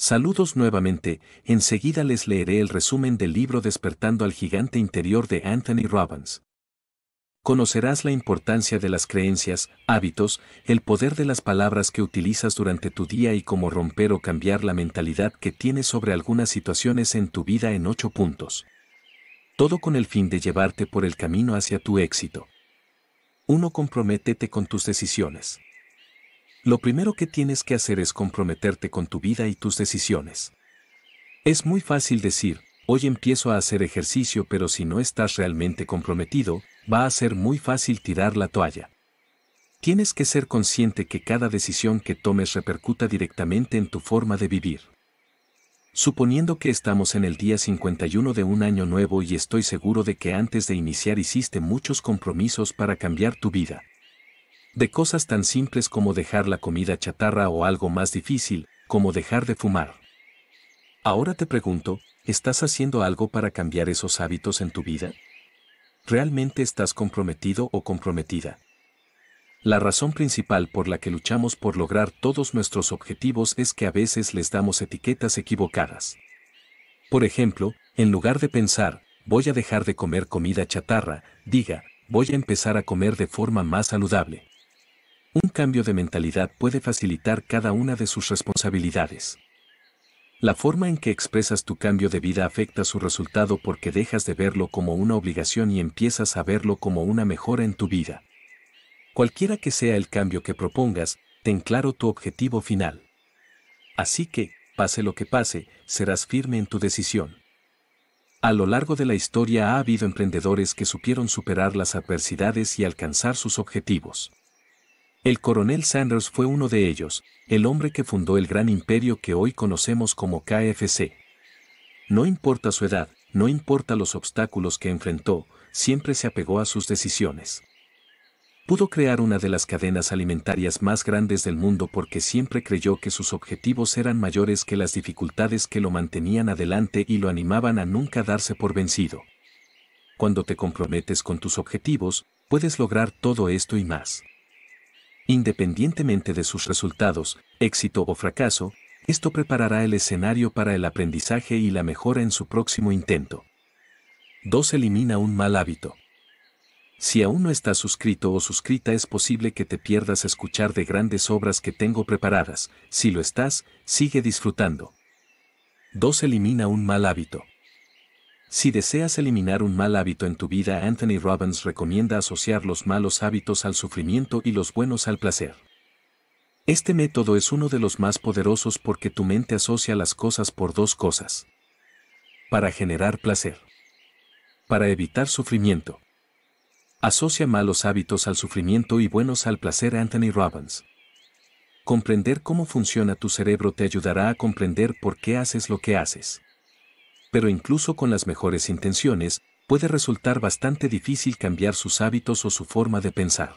Saludos nuevamente, enseguida les leeré el resumen del libro Despertando al Gigante Interior de Anthony Robbins. Conocerás la importancia de las creencias, hábitos, el poder de las palabras que utilizas durante tu día y cómo romper o cambiar la mentalidad que tienes sobre algunas situaciones en tu vida en ocho puntos. Todo con el fin de llevarte por el camino hacia tu éxito. 1. Comprométete con tus decisiones. Lo primero que tienes que hacer es comprometerte con tu vida y tus decisiones. Es muy fácil decir, hoy empiezo a hacer ejercicio pero si no estás realmente comprometido, va a ser muy fácil tirar la toalla. Tienes que ser consciente que cada decisión que tomes repercuta directamente en tu forma de vivir. Suponiendo que estamos en el día 51 de un año nuevo y estoy seguro de que antes de iniciar hiciste muchos compromisos para cambiar tu vida, de cosas tan simples como dejar la comida chatarra o algo más difícil, como dejar de fumar. Ahora te pregunto, ¿estás haciendo algo para cambiar esos hábitos en tu vida? ¿Realmente estás comprometido o comprometida? La razón principal por la que luchamos por lograr todos nuestros objetivos es que a veces les damos etiquetas equivocadas. Por ejemplo, en lugar de pensar, voy a dejar de comer comida chatarra, diga, voy a empezar a comer de forma más saludable. Un cambio de mentalidad puede facilitar cada una de sus responsabilidades. La forma en que expresas tu cambio de vida afecta su resultado porque dejas de verlo como una obligación y empiezas a verlo como una mejora en tu vida. Cualquiera que sea el cambio que propongas, ten claro tu objetivo final. Así que, pase lo que pase, serás firme en tu decisión. A lo largo de la historia ha habido emprendedores que supieron superar las adversidades y alcanzar sus objetivos. El coronel Sanders fue uno de ellos, el hombre que fundó el gran imperio que hoy conocemos como KFC. No importa su edad, no importa los obstáculos que enfrentó, siempre se apegó a sus decisiones. Pudo crear una de las cadenas alimentarias más grandes del mundo porque siempre creyó que sus objetivos eran mayores que las dificultades que lo mantenían adelante y lo animaban a nunca darse por vencido. Cuando te comprometes con tus objetivos, puedes lograr todo esto y más. Independientemente de sus resultados, éxito o fracaso, esto preparará el escenario para el aprendizaje y la mejora en su próximo intento. 2. Elimina un mal hábito. Si aún no estás suscrito o suscrita es posible que te pierdas escuchar de grandes obras que tengo preparadas. Si lo estás, sigue disfrutando. 2. Elimina un mal hábito. Si deseas eliminar un mal hábito en tu vida, Anthony Robbins recomienda asociar los malos hábitos al sufrimiento y los buenos al placer. Este método es uno de los más poderosos porque tu mente asocia las cosas por dos cosas. Para generar placer. Para evitar sufrimiento. Asocia malos hábitos al sufrimiento y buenos al placer Anthony Robbins. Comprender cómo funciona tu cerebro te ayudará a comprender por qué haces lo que haces pero incluso con las mejores intenciones, puede resultar bastante difícil cambiar sus hábitos o su forma de pensar.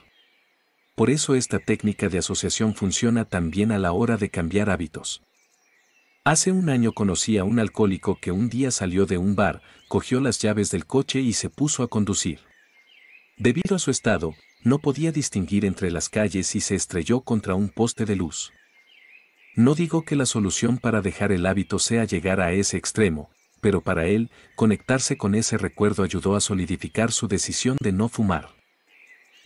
Por eso esta técnica de asociación funciona también a la hora de cambiar hábitos. Hace un año conocí a un alcohólico que un día salió de un bar, cogió las llaves del coche y se puso a conducir. Debido a su estado, no podía distinguir entre las calles y se estrelló contra un poste de luz. No digo que la solución para dejar el hábito sea llegar a ese extremo, pero para él, conectarse con ese recuerdo ayudó a solidificar su decisión de no fumar.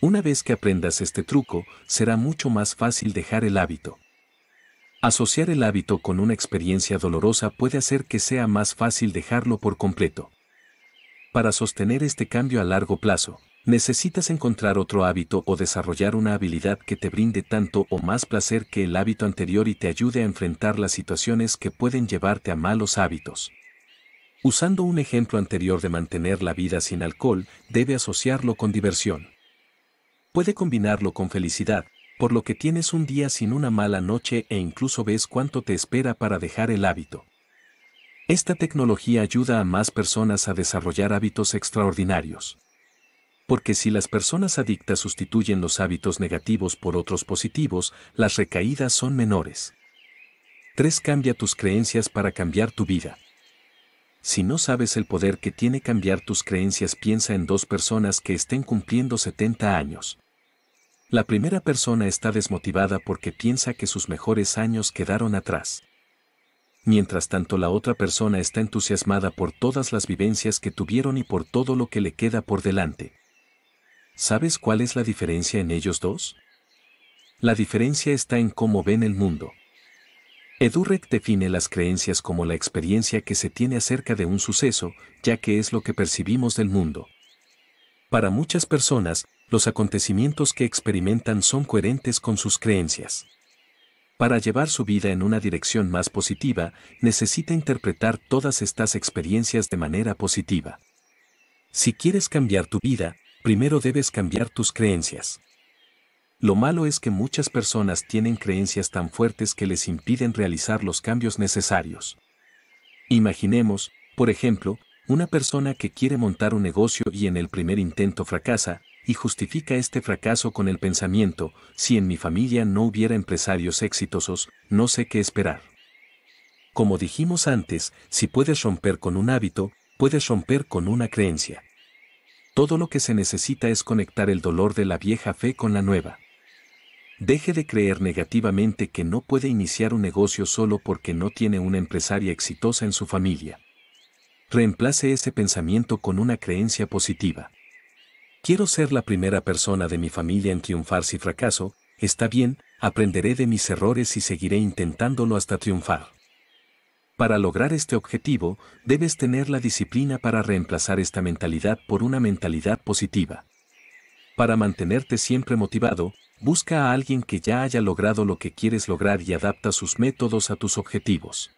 Una vez que aprendas este truco, será mucho más fácil dejar el hábito. Asociar el hábito con una experiencia dolorosa puede hacer que sea más fácil dejarlo por completo. Para sostener este cambio a largo plazo, necesitas encontrar otro hábito o desarrollar una habilidad que te brinde tanto o más placer que el hábito anterior y te ayude a enfrentar las situaciones que pueden llevarte a malos hábitos. Usando un ejemplo anterior de mantener la vida sin alcohol, debe asociarlo con diversión. Puede combinarlo con felicidad, por lo que tienes un día sin una mala noche e incluso ves cuánto te espera para dejar el hábito. Esta tecnología ayuda a más personas a desarrollar hábitos extraordinarios. Porque si las personas adictas sustituyen los hábitos negativos por otros positivos, las recaídas son menores. 3. Cambia tus creencias para cambiar tu vida. Si no sabes el poder que tiene cambiar tus creencias, piensa en dos personas que estén cumpliendo 70 años. La primera persona está desmotivada porque piensa que sus mejores años quedaron atrás. Mientras tanto la otra persona está entusiasmada por todas las vivencias que tuvieron y por todo lo que le queda por delante. ¿Sabes cuál es la diferencia en ellos dos? La diferencia está en cómo ven el mundo. EduRec define las creencias como la experiencia que se tiene acerca de un suceso, ya que es lo que percibimos del mundo. Para muchas personas, los acontecimientos que experimentan son coherentes con sus creencias. Para llevar su vida en una dirección más positiva, necesita interpretar todas estas experiencias de manera positiva. Si quieres cambiar tu vida, primero debes cambiar tus creencias. Lo malo es que muchas personas tienen creencias tan fuertes que les impiden realizar los cambios necesarios. Imaginemos, por ejemplo, una persona que quiere montar un negocio y en el primer intento fracasa, y justifica este fracaso con el pensamiento, si en mi familia no hubiera empresarios exitosos, no sé qué esperar. Como dijimos antes, si puedes romper con un hábito, puedes romper con una creencia. Todo lo que se necesita es conectar el dolor de la vieja fe con la nueva. Deje de creer negativamente que no puede iniciar un negocio solo porque no tiene una empresaria exitosa en su familia. Reemplace ese pensamiento con una creencia positiva. Quiero ser la primera persona de mi familia en triunfar si fracaso, está bien, aprenderé de mis errores y seguiré intentándolo hasta triunfar. Para lograr este objetivo, debes tener la disciplina para reemplazar esta mentalidad por una mentalidad positiva. Para mantenerte siempre motivado, busca a alguien que ya haya logrado lo que quieres lograr y adapta sus métodos a tus objetivos.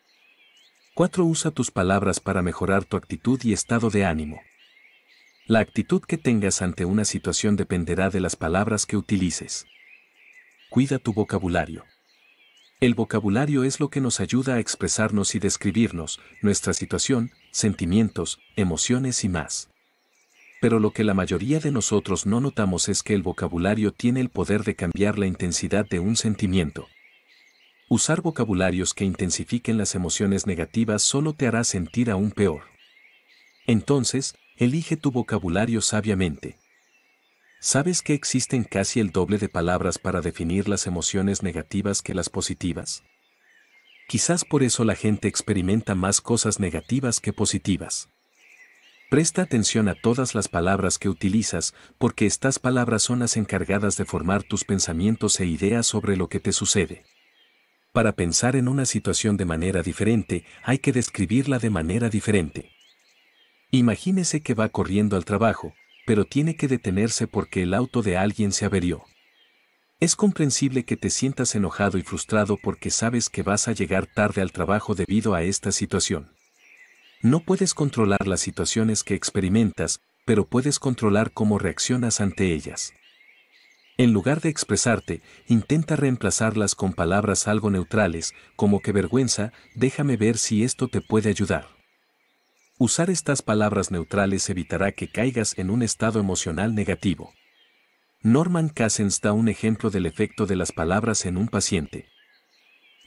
4. Usa tus palabras para mejorar tu actitud y estado de ánimo. La actitud que tengas ante una situación dependerá de las palabras que utilices. Cuida tu vocabulario. El vocabulario es lo que nos ayuda a expresarnos y describirnos, nuestra situación, sentimientos, emociones y más pero lo que la mayoría de nosotros no notamos es que el vocabulario tiene el poder de cambiar la intensidad de un sentimiento. Usar vocabularios que intensifiquen las emociones negativas solo te hará sentir aún peor. Entonces, elige tu vocabulario sabiamente. ¿Sabes que existen casi el doble de palabras para definir las emociones negativas que las positivas? Quizás por eso la gente experimenta más cosas negativas que positivas. Presta atención a todas las palabras que utilizas, porque estas palabras son las encargadas de formar tus pensamientos e ideas sobre lo que te sucede. Para pensar en una situación de manera diferente, hay que describirla de manera diferente. Imagínese que va corriendo al trabajo, pero tiene que detenerse porque el auto de alguien se averió. Es comprensible que te sientas enojado y frustrado porque sabes que vas a llegar tarde al trabajo debido a esta situación. No puedes controlar las situaciones que experimentas, pero puedes controlar cómo reaccionas ante ellas. En lugar de expresarte, intenta reemplazarlas con palabras algo neutrales, como que vergüenza, déjame ver si esto te puede ayudar. Usar estas palabras neutrales evitará que caigas en un estado emocional negativo. Norman Cassens da un ejemplo del efecto de las palabras en un paciente.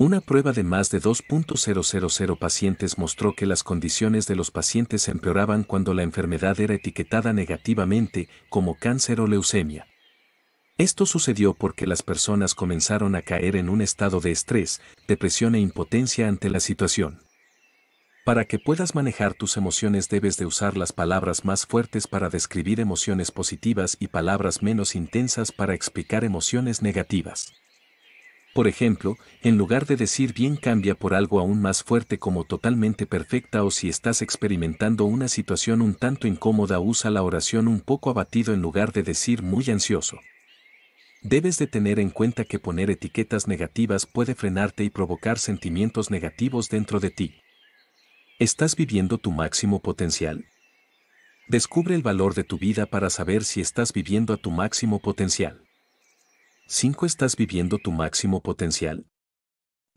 Una prueba de más de 2.000 pacientes mostró que las condiciones de los pacientes empeoraban cuando la enfermedad era etiquetada negativamente como cáncer o leucemia. Esto sucedió porque las personas comenzaron a caer en un estado de estrés, depresión e impotencia ante la situación. Para que puedas manejar tus emociones debes de usar las palabras más fuertes para describir emociones positivas y palabras menos intensas para explicar emociones negativas. Por ejemplo, en lugar de decir bien cambia por algo aún más fuerte como totalmente perfecta o si estás experimentando una situación un tanto incómoda usa la oración un poco abatido en lugar de decir muy ansioso. Debes de tener en cuenta que poner etiquetas negativas puede frenarte y provocar sentimientos negativos dentro de ti. ¿Estás viviendo tu máximo potencial? Descubre el valor de tu vida para saber si estás viviendo a tu máximo potencial. 5. ¿Estás viviendo tu máximo potencial?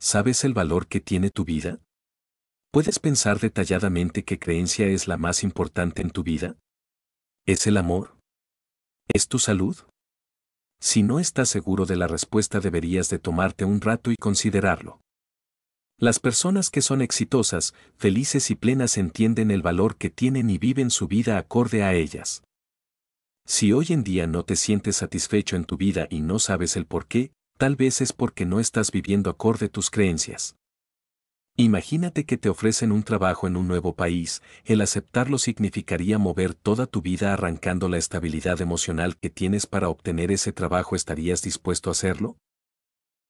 ¿Sabes el valor que tiene tu vida? ¿Puedes pensar detalladamente qué creencia es la más importante en tu vida? ¿Es el amor? ¿Es tu salud? Si no estás seguro de la respuesta deberías de tomarte un rato y considerarlo. Las personas que son exitosas, felices y plenas entienden el valor que tienen y viven su vida acorde a ellas. Si hoy en día no te sientes satisfecho en tu vida y no sabes el por qué, tal vez es porque no estás viviendo acorde tus creencias. Imagínate que te ofrecen un trabajo en un nuevo país, el aceptarlo significaría mover toda tu vida arrancando la estabilidad emocional que tienes para obtener ese trabajo. ¿Estarías dispuesto a hacerlo?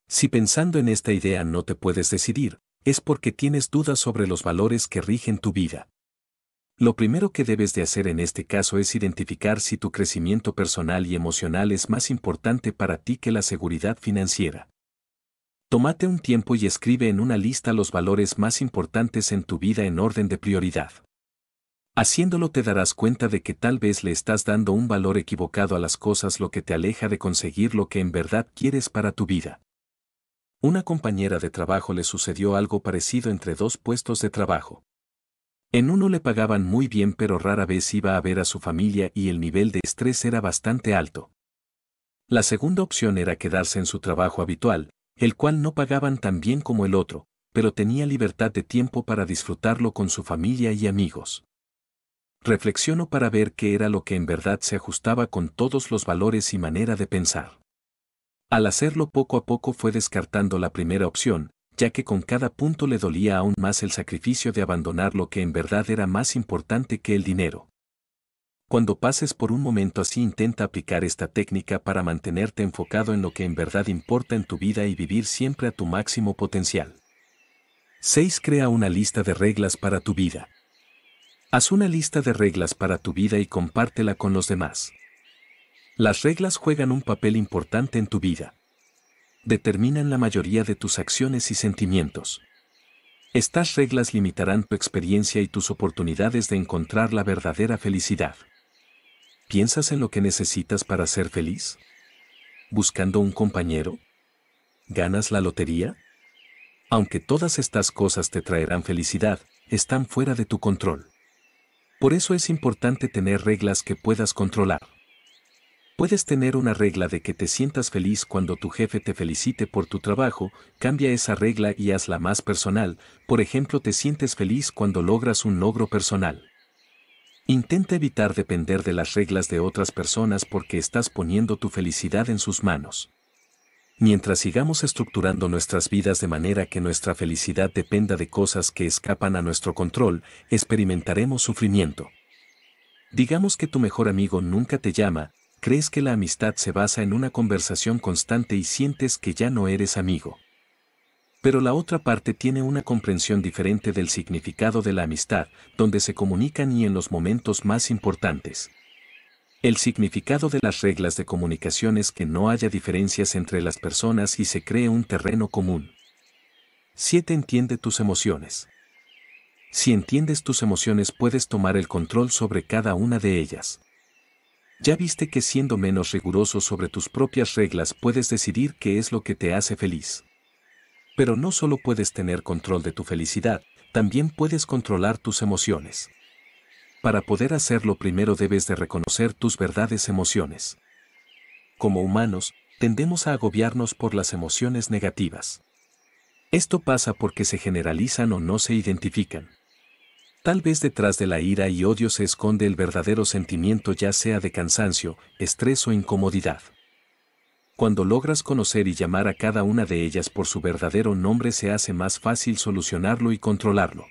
Si pensando en esta idea no te puedes decidir, es porque tienes dudas sobre los valores que rigen tu vida. Lo primero que debes de hacer en este caso es identificar si tu crecimiento personal y emocional es más importante para ti que la seguridad financiera. Tómate un tiempo y escribe en una lista los valores más importantes en tu vida en orden de prioridad. Haciéndolo te darás cuenta de que tal vez le estás dando un valor equivocado a las cosas lo que te aleja de conseguir lo que en verdad quieres para tu vida. Una compañera de trabajo le sucedió algo parecido entre dos puestos de trabajo. En uno le pagaban muy bien pero rara vez iba a ver a su familia y el nivel de estrés era bastante alto. La segunda opción era quedarse en su trabajo habitual, el cual no pagaban tan bien como el otro, pero tenía libertad de tiempo para disfrutarlo con su familia y amigos. Reflexionó para ver qué era lo que en verdad se ajustaba con todos los valores y manera de pensar. Al hacerlo poco a poco fue descartando la primera opción, ya que con cada punto le dolía aún más el sacrificio de abandonar lo que en verdad era más importante que el dinero. Cuando pases por un momento así intenta aplicar esta técnica para mantenerte enfocado en lo que en verdad importa en tu vida y vivir siempre a tu máximo potencial. 6. Crea una lista de reglas para tu vida. Haz una lista de reglas para tu vida y compártela con los demás. Las reglas juegan un papel importante en tu vida determinan la mayoría de tus acciones y sentimientos. Estas reglas limitarán tu experiencia y tus oportunidades de encontrar la verdadera felicidad. ¿Piensas en lo que necesitas para ser feliz? ¿Buscando un compañero? ¿Ganas la lotería? Aunque todas estas cosas te traerán felicidad, están fuera de tu control. Por eso es importante tener reglas que puedas controlar. Puedes tener una regla de que te sientas feliz cuando tu jefe te felicite por tu trabajo, cambia esa regla y hazla más personal, por ejemplo te sientes feliz cuando logras un logro personal. Intenta evitar depender de las reglas de otras personas porque estás poniendo tu felicidad en sus manos. Mientras sigamos estructurando nuestras vidas de manera que nuestra felicidad dependa de cosas que escapan a nuestro control, experimentaremos sufrimiento. Digamos que tu mejor amigo nunca te llama, crees que la amistad se basa en una conversación constante y sientes que ya no eres amigo. Pero la otra parte tiene una comprensión diferente del significado de la amistad, donde se comunican y en los momentos más importantes. El significado de las reglas de comunicación es que no haya diferencias entre las personas y se cree un terreno común. 7. Entiende tus emociones. Si entiendes tus emociones puedes tomar el control sobre cada una de ellas. Ya viste que siendo menos riguroso sobre tus propias reglas puedes decidir qué es lo que te hace feliz. Pero no solo puedes tener control de tu felicidad, también puedes controlar tus emociones. Para poder hacerlo primero debes de reconocer tus verdades emociones. Como humanos, tendemos a agobiarnos por las emociones negativas. Esto pasa porque se generalizan o no se identifican. Tal vez detrás de la ira y odio se esconde el verdadero sentimiento ya sea de cansancio, estrés o incomodidad. Cuando logras conocer y llamar a cada una de ellas por su verdadero nombre se hace más fácil solucionarlo y controlarlo.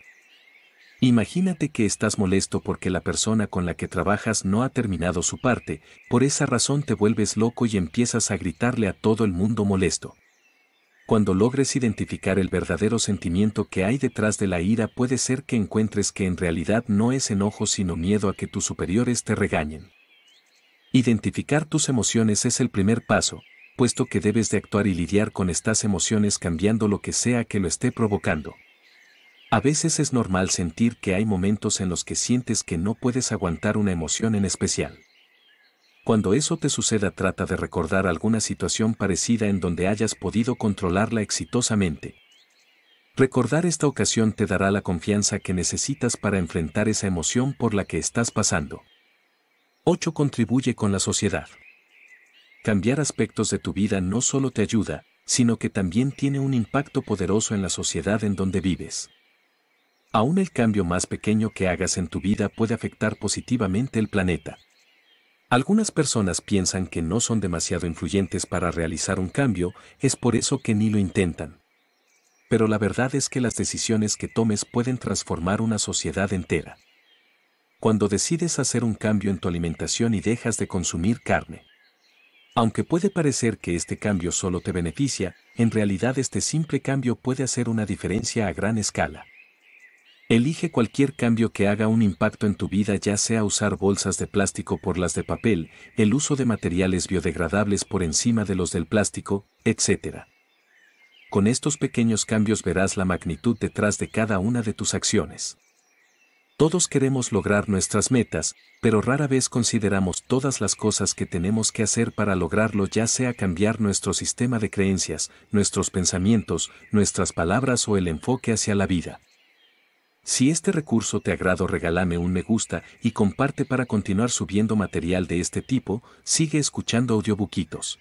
Imagínate que estás molesto porque la persona con la que trabajas no ha terminado su parte, por esa razón te vuelves loco y empiezas a gritarle a todo el mundo molesto. Cuando logres identificar el verdadero sentimiento que hay detrás de la ira puede ser que encuentres que en realidad no es enojo sino miedo a que tus superiores te regañen. Identificar tus emociones es el primer paso, puesto que debes de actuar y lidiar con estas emociones cambiando lo que sea que lo esté provocando. A veces es normal sentir que hay momentos en los que sientes que no puedes aguantar una emoción en especial. Cuando eso te suceda trata de recordar alguna situación parecida en donde hayas podido controlarla exitosamente. Recordar esta ocasión te dará la confianza que necesitas para enfrentar esa emoción por la que estás pasando. 8. Contribuye con la sociedad. Cambiar aspectos de tu vida no solo te ayuda, sino que también tiene un impacto poderoso en la sociedad en donde vives. Aún el cambio más pequeño que hagas en tu vida puede afectar positivamente el planeta. Algunas personas piensan que no son demasiado influyentes para realizar un cambio, es por eso que ni lo intentan. Pero la verdad es que las decisiones que tomes pueden transformar una sociedad entera. Cuando decides hacer un cambio en tu alimentación y dejas de consumir carne. Aunque puede parecer que este cambio solo te beneficia, en realidad este simple cambio puede hacer una diferencia a gran escala. Elige cualquier cambio que haga un impacto en tu vida ya sea usar bolsas de plástico por las de papel, el uso de materiales biodegradables por encima de los del plástico, etc. Con estos pequeños cambios verás la magnitud detrás de cada una de tus acciones. Todos queremos lograr nuestras metas, pero rara vez consideramos todas las cosas que tenemos que hacer para lograrlo, ya sea cambiar nuestro sistema de creencias, nuestros pensamientos, nuestras palabras o el enfoque hacia la vida. Si este recurso te agrado regálame un me gusta y comparte para continuar subiendo material de este tipo, sigue escuchando audiobuquitos.